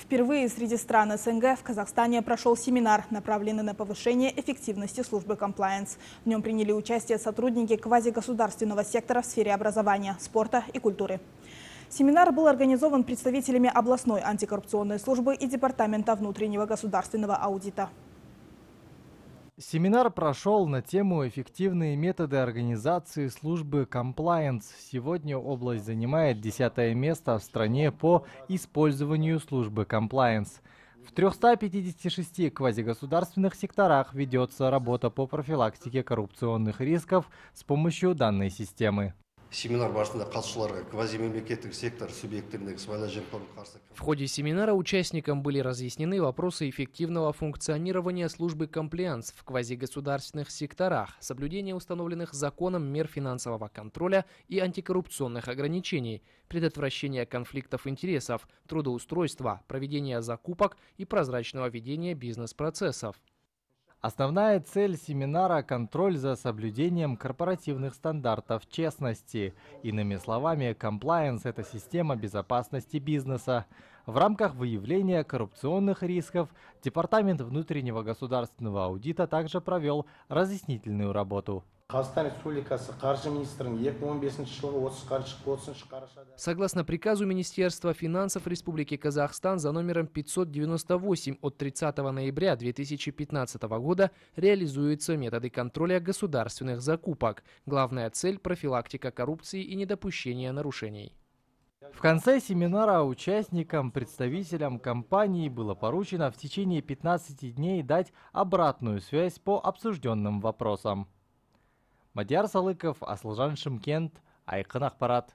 Впервые среди стран СНГ в Казахстане прошел семинар, направленный на повышение эффективности службы комплайенс. В нем приняли участие сотрудники квазигосударственного сектора в сфере образования, спорта и культуры. Семинар был организован представителями областной антикоррупционной службы и Департамента внутреннего государственного аудита. Семинар прошел на тему «Эффективные методы организации службы compliance». Сегодня область занимает десятое место в стране по использованию службы compliance. В 356 квазигосударственных секторах ведется работа по профилактике коррупционных рисков с помощью данной системы. Семинар сектор В ходе семинара участникам были разъяснены вопросы эффективного функционирования службы комплианс в квазигосударственных секторах, соблюдение установленных законом мер финансового контроля и антикоррупционных ограничений, предотвращение конфликтов интересов, трудоустройства, проведение закупок и прозрачного ведения бизнес-процессов. Основная цель семинара – контроль за соблюдением корпоративных стандартов честности. Иными словами, комплайенс – это система безопасности бизнеса. В рамках выявления коррупционных рисков Департамент внутреннего государственного аудита также провел разъяснительную работу. Согласно приказу Министерства финансов Республики Казахстан за номером 598 от 30 ноября 2015 года реализуются методы контроля государственных закупок. Главная цель – профилактика коррупции и недопущение нарушений. В конце семинара участникам, представителям компании было поручено в течение 15 дней дать обратную связь по обсужденным вопросам. мадияр салыков асылжан шымкент айқын ақпарат